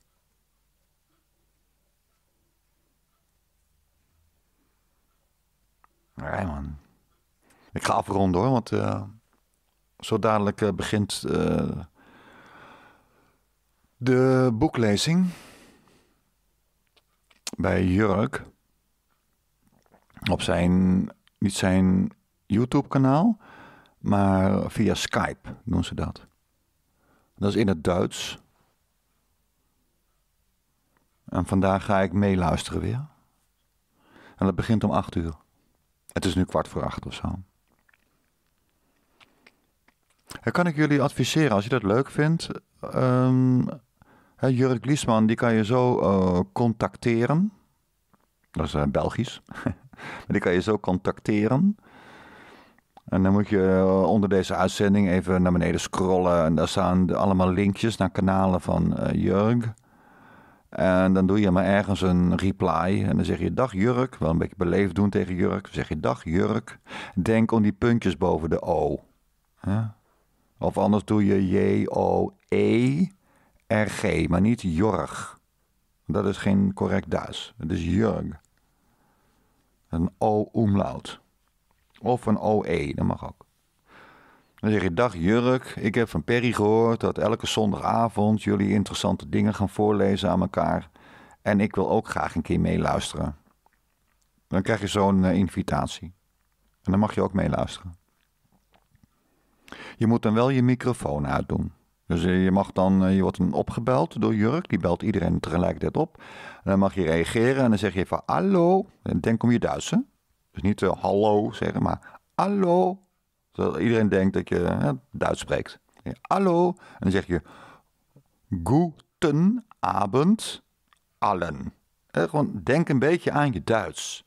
Nee, man. Ik ga afronden hoor, want eh, zo dadelijk eh, begint eh, de boeklezing bij Jurk op zijn, niet zijn YouTube-kanaal, maar via Skype doen ze dat. Dat is in het Duits. En vandaag ga ik meeluisteren weer. En dat begint om acht uur. Het is nu kwart voor acht of zo. En kan ik jullie adviseren, als je dat leuk vindt, um, hè, Jurk Liesman, die kan je zo eh, contacteren. Dat is eh, Belgisch. maar die kan je zo contacteren. En dan moet je eh, onder deze uitzending even naar beneden scrollen. En daar staan allemaal linkjes naar kanalen van uh, Jurk. En dan doe je maar ergens een reply. En dan zeg je dag Jurk. Wel een beetje beleefd doen tegen Jurk. Dan zeg je dag Jurk. Denk om die puntjes boven de O. Of anders doe je J-O-E-R-G. Maar niet Jorg. Dat is geen correct Duits. Het is Jurk. Een O-umlaut. Of een OE, dat mag ook. Dan zeg je, dag Jurk, ik heb van Perry gehoord dat elke zondagavond jullie interessante dingen gaan voorlezen aan elkaar. En ik wil ook graag een keer meeluisteren. Dan krijg je zo'n eh, invitatie. En dan mag je ook meeluisteren. Je moet dan wel je microfoon uitdoen. Dus eh, je mag dan, eh, je wordt dan opgebeld door Jurk, die belt iedereen tegelijkertijd op. En dan mag je reageren en dan zeg je van hallo. En denk om je Duitse. Dus niet hallo zeggen, maar hallo zodat iedereen denkt dat je Duits spreekt. Hallo. En dan zeg je Guten Abend allen. gewoon denk een beetje aan je Duits.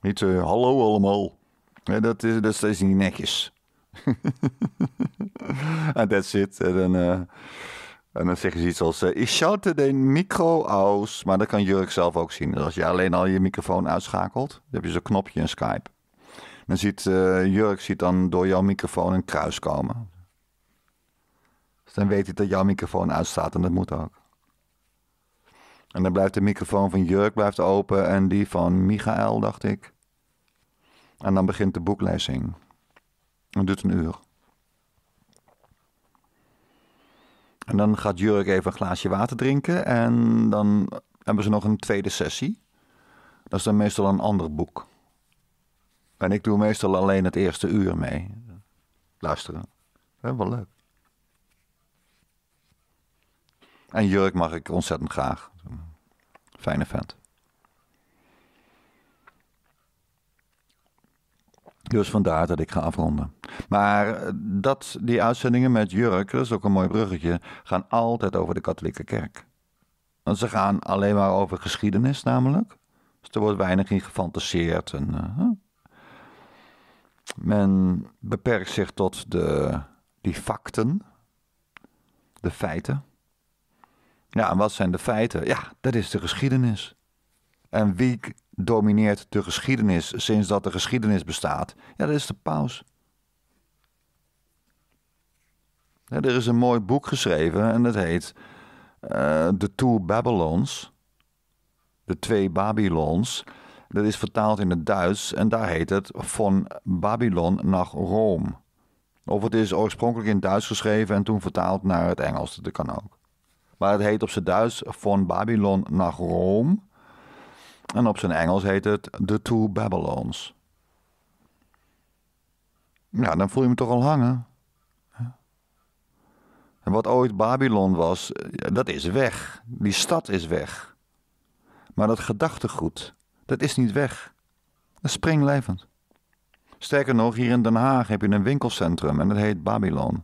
Niet eh, hallo allemaal. dat, is, dat is niet netjes. En that's it. En dan, zeg eh, je dan ze iets als: uh, Ik schalte de micro aus. Maar dat kan Jurk zelf ook zien. Dus als je alleen al je microfoon uitschakelt, dan heb je zo'n knopje in Skype. Men ziet, eh, Jurk ziet dan door jouw microfoon een kruis komen. Dus dan weet hij dat jouw microfoon uitstaat en dat moet ook. En dan blijft de microfoon van Jurk blijft open en die van Michael, dacht ik. En dan begint de boeklezing. Het duurt een uur. En dan gaat Jurk even een glaasje water drinken en dan hebben ze nog een tweede sessie. Dat is dan meestal een ander boek. En ik doe meestal alleen het eerste uur mee. Luisteren. wel leuk. En Jurk mag ik ontzettend graag. Fijne vent. Dus vandaar dat ik ga afronden. Maar eh, dat, die uitzendingen met Jurk, dat is ook een mooi bruggetje, gaan altijd over de katholieke kerk. Want ze gaan alleen maar over geschiedenis namelijk. Dus er wordt weinig in gefantaseerd. En, uh, men beperkt zich tot de, die facten, de feiten. Ja, en wat zijn de feiten? Ja, dat is de geschiedenis. En wie domineert de geschiedenis sinds dat de geschiedenis bestaat? Ja, dat is de paus. er is een mooi boek geschreven en dat heet uh, The Two Babylons. De twee Babylons. Dat is vertaald in het Duits en daar heet het Van Babylon naar Rome. Of het is oorspronkelijk in Duits geschreven en toen vertaald naar het Engels, dat kan ook. Maar het heet op zijn Duits Van Babylon naar Rome. En op zijn Engels heet het The Two Babylons. Ja, dan voel je me toch al hangen. En wat ooit Babylon was, dat is weg. Die stad is weg. Maar dat gedachtegoed, dat is niet weg. Dat is springlevend. Sterker nog, hier in Den Haag heb je een winkelcentrum en dat heet Babylon.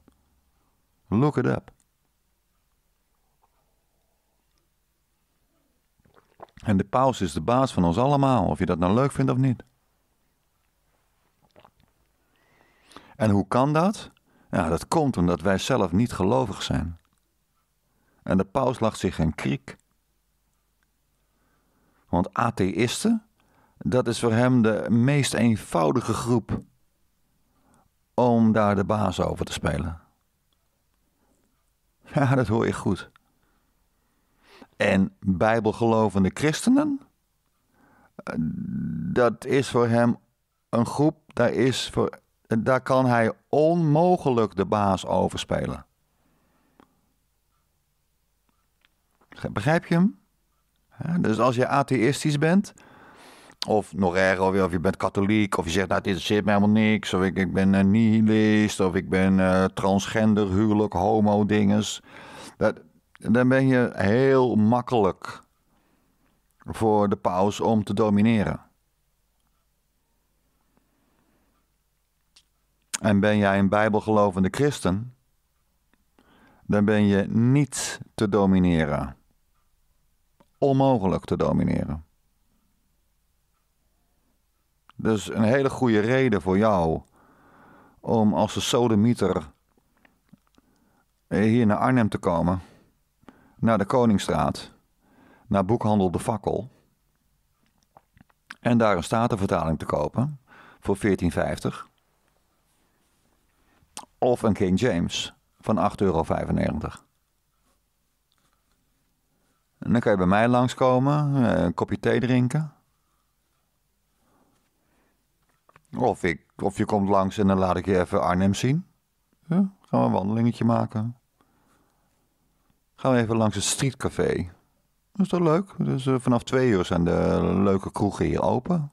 Look it up. En de paus is de baas van ons allemaal, of je dat nou leuk vindt of niet. En hoe kan dat? Nou, dat komt omdat wij zelf niet gelovig zijn. En de paus lacht zich een kriek want atheïsten, dat is voor hem de meest eenvoudige groep om daar de baas over te spelen. Ja, dat hoor je goed. En bijbelgelovende christenen, eh, dat is voor hem een groep, daar, is voor, daar kan hij onmogelijk de baas over spelen. Begrijp je hem? Dus als je atheïstisch bent, of nog of je bent katholiek, of je zegt, nou, het interesseert me helemaal niks, of ik, ik ben nihilist, of ik ben eh, transgender, huwelijk, homo, dinges. dan ben je heel makkelijk voor de paus om te domineren. En ben jij een bijbelgelovende christen, dan ben je niet te domineren onmogelijk te domineren. Dus een hele goede reden voor jou om als de sodemieter hier naar Arnhem te komen, naar de Koningsstraat, naar boekhandel De Fakkel en daar een statenvertaling te kopen voor 14,50 of een King James van 8,95 euro. En dan kan je bij mij langskomen, eh, een kopje thee drinken. Of, ik, of je komt langs en dan laat ik je even Arnhem zien. Ja, gaan we een wandelingetje maken. Gaan we even langs het streetcafé. Dat is toch leuk? Dus eh, vanaf twee uur zijn de leuke kroegen hier open.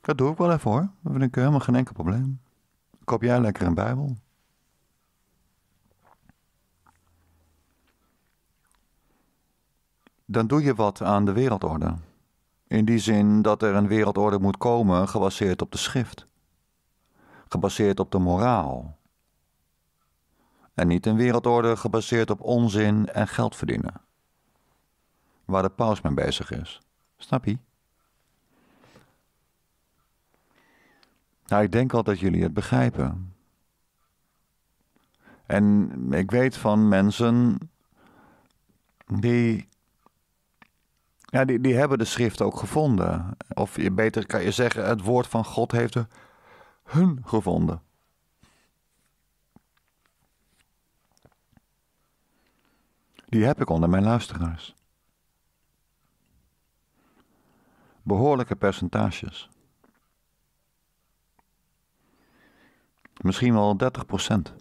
Dat doe ik wel even hoor. Dat vind ik eh, helemaal geen enkel probleem. Koop jij lekker een Bijbel? Dan doe je wat aan de wereldorde. In die zin dat er een wereldorde moet komen gebaseerd op de schrift, gebaseerd op de moraal. En niet een wereldorde gebaseerd op onzin en geld verdienen. Waar de paus mee bezig is. Snap je? Nou, ik denk al dat jullie het begrijpen. En ik weet van mensen die, ja, die, die hebben de schrift ook gevonden. Of je, beter kan je zeggen, het woord van God heeft hun gevonden. Die heb ik onder mijn luisteraars. Behoorlijke percentages. Misschien wel 30 procent.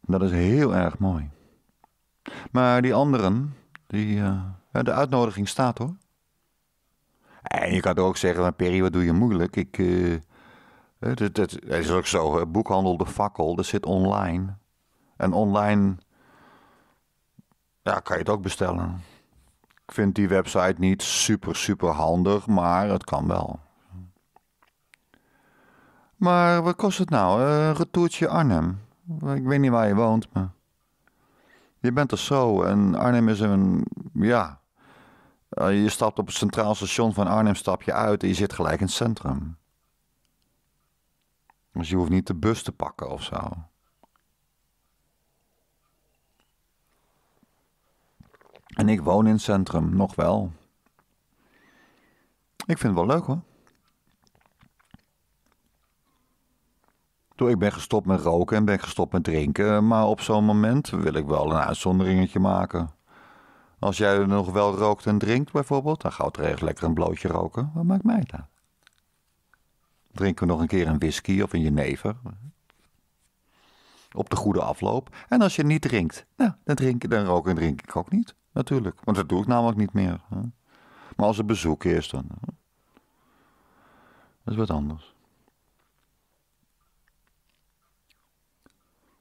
Dat is heel erg mooi. Maar die anderen, die, eh, de uitnodiging staat hoor. En je kan er ook zeggen, Peri, wat doe je moeilijk? Ik, eh, het, het, is ook zo, boekhandel de fakkel, dat zit online. En online ja, kan je het ook bestellen. Ik vind die website niet super, super handig, maar het kan wel. Maar wat kost het nou? Eh, een retourtje Arnhem. Ik weet niet waar je woont, maar... Je bent er zo en Arnhem is een... Ja, eh, je stapt op het centraal station van Arnhem, stap je uit en je zit gelijk in het centrum. Dus je hoeft niet de bus te pakken of zo. En ik woon in het centrum, nog wel. Ik vind het wel leuk hoor. ik ben gestopt met roken en ben gestopt met drinken, maar op zo'n moment wil ik wel een uitzonderingetje maken. Als jij nog wel rookt en drinkt bijvoorbeeld, dan gaat er lekker een blootje roken. Wat maakt mij dat? Drinken we nog een keer een whisky of een jenever? Op de goede afloop. En als je niet drinkt, nou, dan, drink, dan rook en drink ik ook niet. Natuurlijk, want dat doe ik namelijk niet meer. Maar als er bezoek is, dan... Dat is wat anders.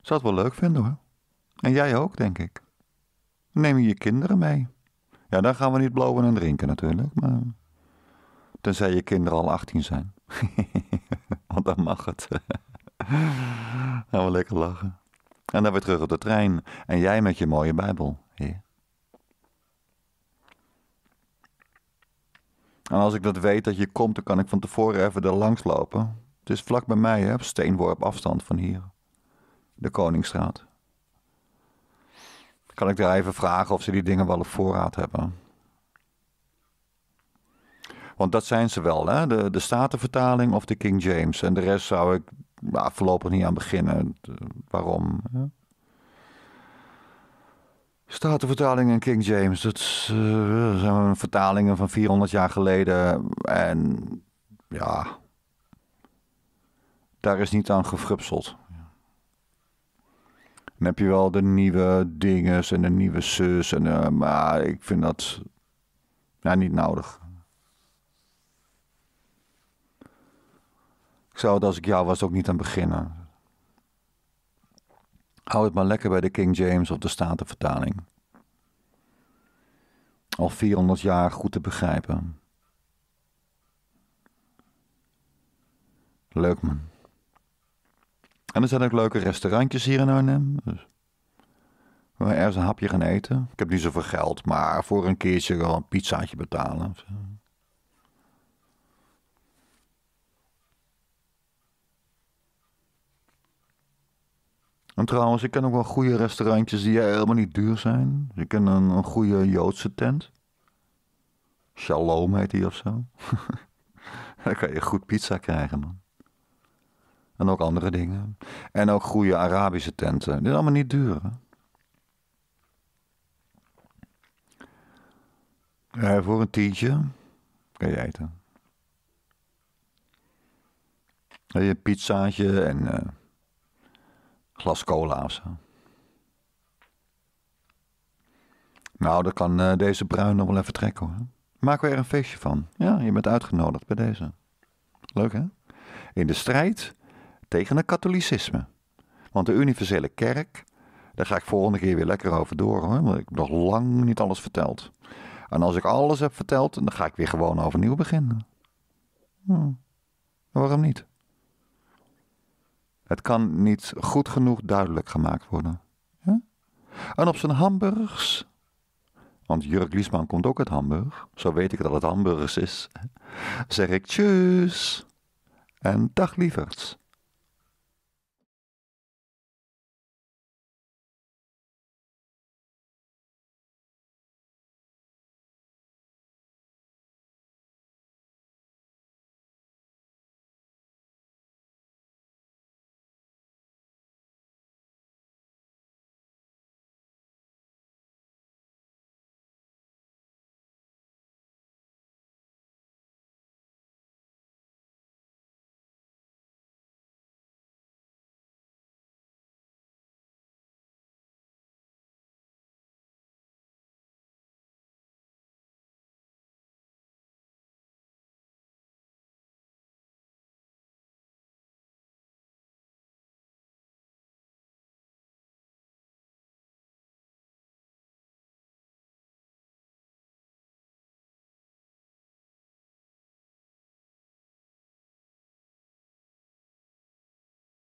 Zou het wel leuk vinden hoor. En jij ook, denk ik. Neem je je kinderen mee. Ja, dan gaan we niet blowen en drinken natuurlijk, maar... Tenzij je kinderen al 18 zijn. Want dan mag het. gaan we lekker lachen. En dan weer terug op de trein. En jij met je mooie Bijbel, En als ik dat weet dat je komt, dan kan ik van tevoren even er langs lopen. Het is vlak bij mij, hè, op steenworp afstand van hier de Koningsstraat. Kan ik daar even vragen of ze die dingen wel op voorraad hebben? Want dat zijn ze wel, hè? De, de Statenvertaling of de King James. En de rest zou ik nou, voorlopig niet aan beginnen. Eh, waarom? Statenvertaling en King James, dat eh, zijn vertalingen van 400 jaar geleden. En ja, daar is niet aan gefrupseld. Dan heb je wel de nieuwe dinges en de nieuwe zus. En, uh, maar ik vind dat ja, niet nodig. Ik zou het als ik jou was ook niet aan beginnen. Hou het maar lekker bij de King James of de Statenvertaling. Al 400 jaar goed te begrijpen. Leuk man. En er zijn ook leuke restaurantjes hier in Arnhem. Dus we ergens een hapje gaan eten. Ik heb niet zoveel geld, maar voor een keertje wel een pizzaatje betalen. En trouwens, ik ken ook wel goede restaurantjes die helemaal niet duur zijn. Ik ken een, een goede Joodse tent. Shalom heet die of zo. Daar kan je goed pizza krijgen, man. En ook andere dingen. En ook goede Arabische tenten. Dit is allemaal niet duur. Hè? voor een tientje kan je eten. En je pizzaatje en eh, glas cola of zo. Nou, dan kan eh, deze bruin nog wel even trekken hoor. Maak weer een feestje van. Ja, je bent uitgenodigd bij deze. Leuk hè? In de strijd tegen het katholicisme. Want de universele kerk, daar ga ik volgende keer weer lekker over door hoor, want ik heb nog lang niet alles verteld. En als ik alles heb verteld, dan ga ik weer gewoon overnieuw beginnen. Hm. Waarom niet? Het kan niet goed genoeg duidelijk gemaakt worden. En op zijn Hamburgs, want Jurk Liesman komt ook uit Hamburg, zo weet ik dat het Hamburgers is, zeg ik tjus en dag lieverds.